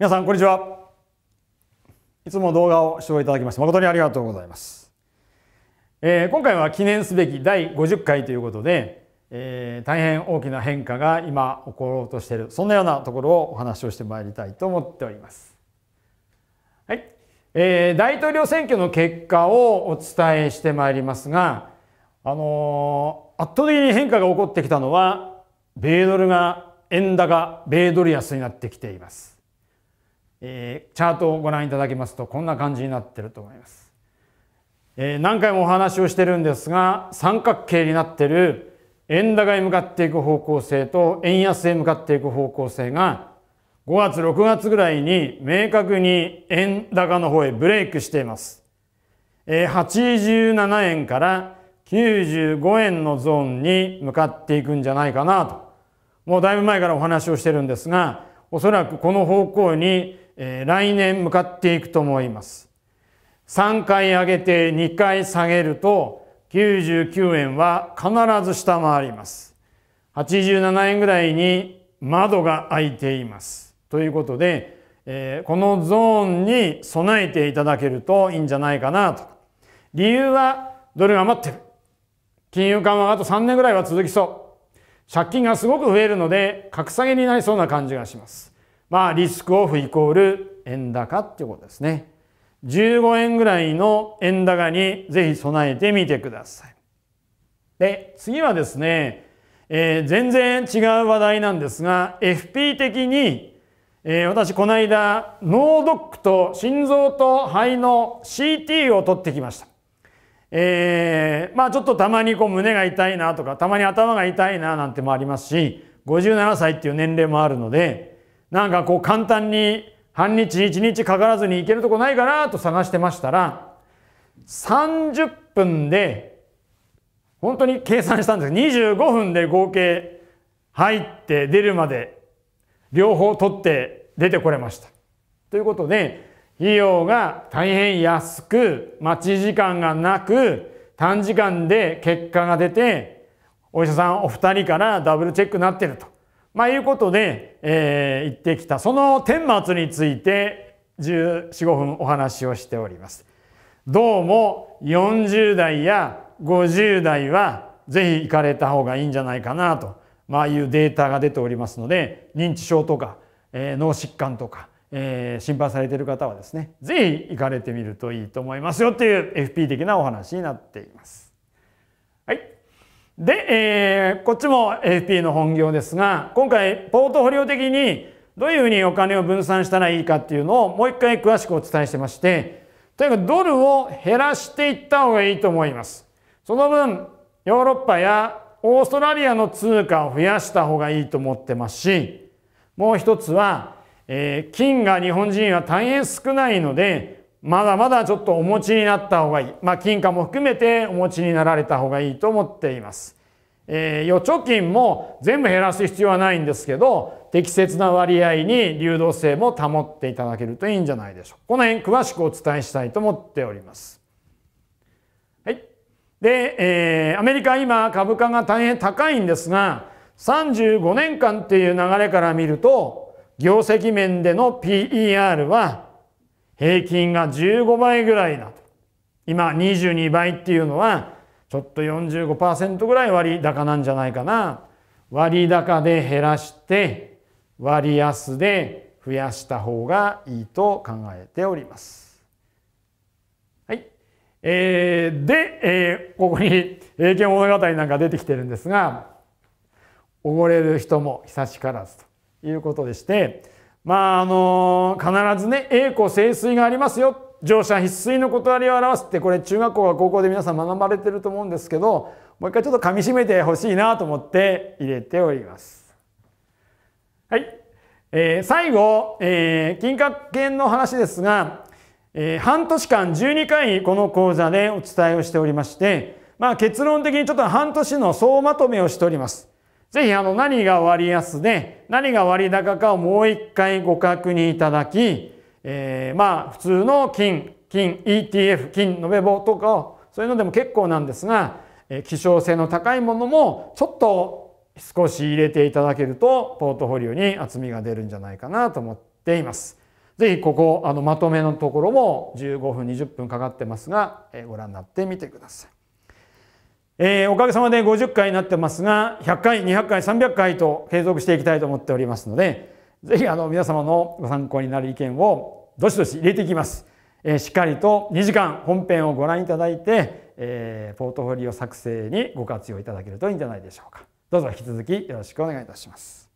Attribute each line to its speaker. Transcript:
Speaker 1: 皆さんこんにちはいつも動画を視聴いただきまして誠にありがとうございます、えー、今回は記念すべき第50回ということで、えー、大変大きな変化が今起ころうとしているそんなようなところをお話をしてまいりたいと思っておりますはい、えー、大統領選挙の結果をお伝えしてまいりますがあのー、圧倒的に変化が起こってきたのは米ドルが円高米ドル安になってきていますえー、チャートをご覧いただきますとこんな感じになってると思います。えー、何回もお話をしてるんですが三角形になってる円高へ向かっていく方向性と円安へ向かっていく方向性が5月6月ぐらいに明確に円高の方へブレイクしています。え87円から95円のゾーンに向かっていくんじゃないかなと。もうだいぶ前からお話をしてるんですが、おそらくこの方向にえ来年向かっていくと思います。3回上げて2回下げると99円は必ず下回ります。87円ぐらいに窓が開いています。ということで、えこのゾーンに備えていただけるといいんじゃないかなと。理由はドルが余ってる。金融緩和があと3年ぐらいは続きそう。借金がすごく増えるので格下げになりそうな感じがします。まあ、リスクオフイコール円高っていうことですね。15円ぐらいの円高にぜひ備えてみてください。で、次はですね、えー、全然違う話題なんですが、FP 的に、えー、私この間、脳ドックと心臓と肺の CT を取ってきました。えー、まあちょっとたまにこう胸が痛いなとか、たまに頭が痛いななんてもありますし、57歳っていう年齢もあるので、なんかこう簡単に半日一日かからずに行けるとこないかなと探してましたら30分で本当に計算したんです25分で合計入って出るまで両方取って出てこれました。ということで費用が大変安く待ち時間がなく短時間で結果が出てお医者さんお二人からダブルチェックになってるとまあ、いうことで、えー、行ってきたその顛末について1415分お話をしております。どうも40代や50代はぜひ行かれた方がいいんじゃないかなと、まあ、いうデータが出ておりますので認知症とか、えー、脳疾患とか、えー、心配されている方はですねぜひ行かれてみるといいと思いますよという FP 的なお話になっています。はいで、えー、こっちも FP の本業ですが、今回ポートフォリオ的にどういうふうにお金を分散したらいいかっていうのをもう一回詳しくお伝えしてまして、とにかくドルを減らしていった方がいいと思います。その分、ヨーロッパやオーストラリアの通貨を増やした方がいいと思ってますし、もう一つは、えー、金が日本人は大変少ないので、まだまだちょっとお持ちになった方がいい。まあ、金貨も含めてお持ちになられた方がいいと思っています。えー、預貯金も全部減らす必要はないんですけど、適切な割合に流動性も保っていただけるといいんじゃないでしょう。この辺詳しくお伝えしたいと思っております。はい。で、えー、アメリカ今株価が大変高いんですが、35年間っていう流れから見ると、業績面での PER は平均が15倍ぐらいだと。今22倍っていうのは、ちょっと45%ぐらい割高なんじゃないかな。割高で減らして、割安で増やした方がいいと考えております。はい。えー、で、えー、ここに、英検物語なんか出てきてるんですが、溺れる人も久しからずということでして、まああの必ずね栄枯盛衰がありますよ乗車必須の断りを表すってこれ中学校や高校で皆さん学ばれてると思うんですけどもう一回ちょっと噛みしめてほしいなと思って入れております。はい。えー、最後、えー、金閣券の話ですが、えー、半年間12回この講座でお伝えをしておりまして、まあ、結論的にちょっと半年の総まとめをしております。ぜひあの何が割安で何が割高かをもう一回ご確認いただき、えー、まあ普通の金、金 ETF、金延べ棒とかをそういうのでも結構なんですが、えー、希少性の高いものもちょっと少し入れていただけるとポートフォリオに厚みが出るんじゃないかなと思っています。ぜひここあのまとめのところも15分20分かかってますが、えー、ご覧になってみてください。えー、おかげさまで50回になってますが、100回、200回、300回と継続していきたいと思っておりますので、ぜひあの皆様のご参考になる意見をどしどし入れていきます。えー、しっかりと2時間本編をご覧いただいて、えー、ポートフォリオ作成にご活用いただけるといいんじゃないでしょうか。どうぞ引き続きよろしくお願いいたします。